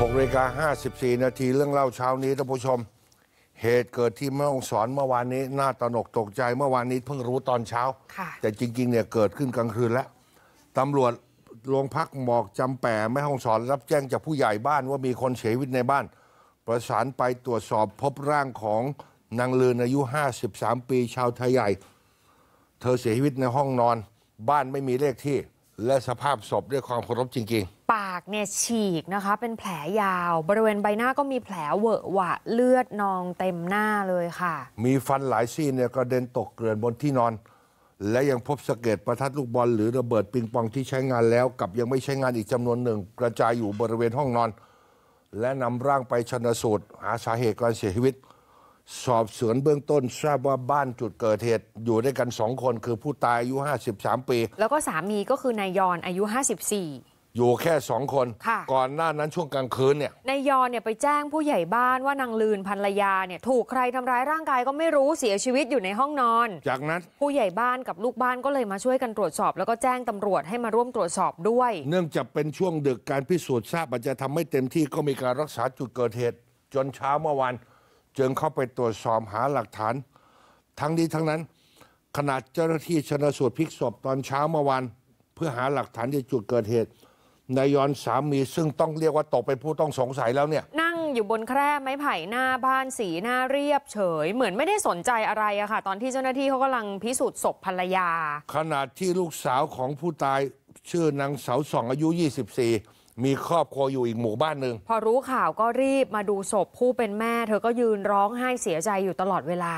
6นาฬิกา54 นาที เรื่องเล่าเช้านี้ ท่านผู้ชม เหตุเกิดที่แม่องสอนเมื่อวานนี้ น่าตนกตกใจ เมื่อวานนี้เพิ่งรู้ตอนเช้า แต่จริงๆ เนี่ยเกิดขึ้นกลางคืนแล้ว ตำรวจโรงพักหมอกจำแปะแม่่องสอนรับแจ้งจากผู้ใหญ่บ้านว่ามีคนเสียชีวิตในบ้าน ประสานไปตรวจสอบพบร่างของนางลืนอายุ 53 ปีชาวไทยใหญ่ เธอเสียชีวิตในห้องนอนบ้านไม่มีเลขที่และสภาพศพด้วยความเคารพจริงๆ ปากเนี่ยฉีกนะคะเป็นแผลยาว บริเวณใบหน้าก็มีแผลเวอะหวะ เลือดนองเต็มหน้าเลยค่ะ มีฟันหลายซี่เนี่ยกระเด็นตกเกลื่อนบนที่นอน และยังพบสะเก็ดประทัดลูกบอลหรือระเบิดปิงปองที่ใช้งานแล้วกับยังไม่ใช้งานอีกจำนวนหนึ่ง กระจายอยู่บริเวณห้องนอน และนำร่างไปชนสูตรหาสาเหตุการเสียชีวิตสอบสวนเบื้องต้นทราบว่าบ้านจุดเกิดเหตุอยู่ด้วยกันสองคนคือผู้ตาย อายุ 53 ปี แล้วก็สามีก็คือนายยอนอายุ 54 อยู่แค่สองคน ก่อนหน้านั้นช่วงกลางคืนเนี่ยนายยอนเนี่ยไปแจ้งผู้ใหญ่บ้านว่านางลืนภรรยาเนี่ยถูกใครทำร้ายร่างกายก็ไม่รู้เสียชีวิตอยู่ในห้องนอน จากนั้นผู้ใหญ่บ้านกับลูกบ้านก็เลยมาช่วยกันตรวจสอบ แล้วก็แจ้งตำรวจให้มาร่วมตรวจสอบด้วย เนื่องจากเป็นช่วงดึกการพิสูจน์ทราบอาจจะทำไม่เต็มที่ก็มีการรักษาจุดเกิดเหตุจนเช้าเมื่อวานจึงเข้าไปตรวจสอบหาหลักฐาน ทั้งนี้ทั้งนั้นขณะเจ้าหน้าที่ชนสูตรพิกศพตอนเช้าเมื่อวานเพื่อหาหลักฐานที่จุดเกิดเหตุนายยอนสามีซึ่งต้องเรียกว่าตกเป็นผู้ต้องสงสัยแล้วเนี่ย นั่งอยู่บนแคร่ไม้ไผ่หน้าบ้านสีหน้าเรียบเฉย เหมือนไม่ได้สนใจอะไรอะค่ะตอนที่เจ้าหน้าที่เขากำลังพิสูจน์ศพภรรยาขณะที่ลูกสาวของผู้ตายชื่อนางสาวสองอายุ 24มีครอบครัวอยู่อีกหมู่บ้านหนึ่งพอรู้ข่าวก็รีบมาดูศพผู้เป็นแม่ เธอก็ยืนร้องไห้เสียใจอยู่ตลอดเวลา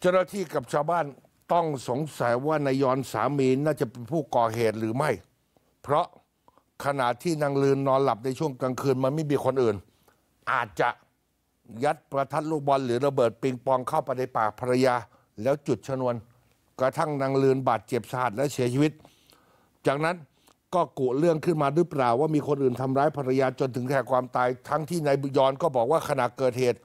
เจ้าหน้าที่กับชาวบ้านต้องสงสัยว่านายยอนสามีน่าจะเป็นผู้ก่อเหตุหรือไม่ เพราะขณะที่นางลืนนอนหลับในช่วงกลางคืน มันไม่มีคนอื่น อาจจะยัดประทัดลูกบอลหรือระเบิดปิงปองเข้าไปในปากภรรยา แล้วจุดชนวนกระทั่งนางลืนบาดเจ็บสาหัสและเสียชีวิต จากนั้นก็กุเรื่องขึ้นมาหรือเปล่าว่ามีคนอื่นทำร้ายภรรยาจนถึงแก่ความตาย ทั้งที่นายบุญยอนก็บอกว่าขณะเกิดเหตุ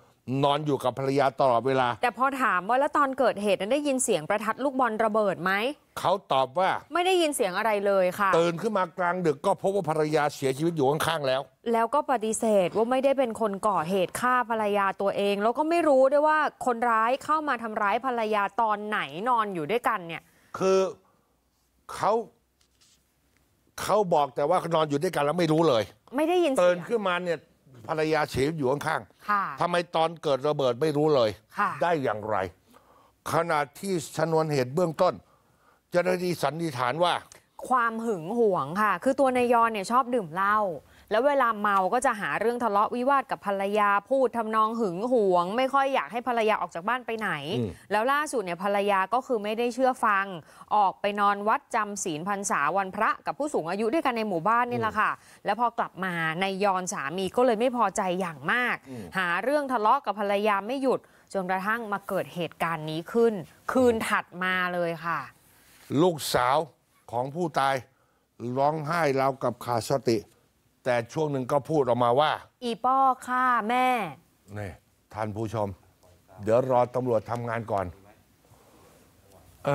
นอนอยู่กับภรรยาตลอดเวลา แต่พอถามว่าแล้วตอนเกิดเหตุนั้นได้ยินเสียงประทัดลูกบอลระเบิดไหมเขาตอบว่าไม่ได้ยินเสียงอะไรเลยค่ะตื่นขึ้นมากลางดึกก็พบว่าภรรยาเสียชีวิตอยู่ข้างๆแล้ว แล้วก็ปฏิเสธว่าไม่ได้เป็นคนก่อเหตุฆ่าภรรยาตัวเองแล้วก็ไม่รู้ด้วยว่าคนร้ายเข้ามาทำร้ายภรรยาตอนไหนนอนอยู่ด้วยกันเนี่ย คือเขาเขาบอกแต่ว่านอนอยู่ด้วยกันแล้วไม่รู้เลย ไม่ได้ยินเสีตื่นขึ้นมาเนี่ยภรรยาเฉยอยู่ข้างๆทำไมตอนเกิดระเบิดไม่รู้เลย ได้อย่างไร ขณะที่ชนวนเหตุเบื้องต้นจะได้ีสันนิษฐานว่า ความหึงหวงค่ะ คือตัวนายยอนเนี่ยชอบดื่มเหล้าแล้วเวลาเมาก็จะหาเรื่องทะเลาะวิวาทกับภรรยาพูดทำนองหึงหวง ไม่ค่อยอยากให้ภรรยาออกจากบ้านไปไหน แล้วล่าสุดเนี่ยภรรยาก็คือไม่ได้เชื่อฟัง ออกไปนอนวัดจำศีลพรรษาวันพระ กับผู้สูงอายุด้วยกันในหมู่บ้านนี่แหละค่ะแล้วพอกลับมานายยอนสามีก็เลยไม่พอใจอย่างมาก หาเรื่องทะเลาะกับภรรยาไม่หยุดจนกระทั่งมาเกิดเหตุการณ์นี้ขึ้น คืนถัดมาเลยค่ะ ลูกสาวของผู้ตายร้องไห้ราวกับขาดสติแต่ช่วงหนึ่งก็พูดออกมาว่าอีป้อฆ่าแม่นี่ท่านผู้ชม เดี๋ยวรอตำรวจทำงานก่อนอ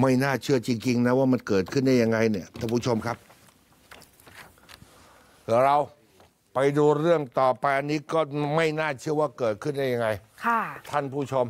ไม่น่าเชื่อจริงๆนะว่ามันเกิดขึ้นได้ยังไงเนี่ยท่านผู้ชมครับี๋ยวเราไปดูเรื่องต่อไปอันนี้ก็ไม่น่าเชื่อว่าเกิดขึ้นได้ยังไงค่ะท่านผู้ชม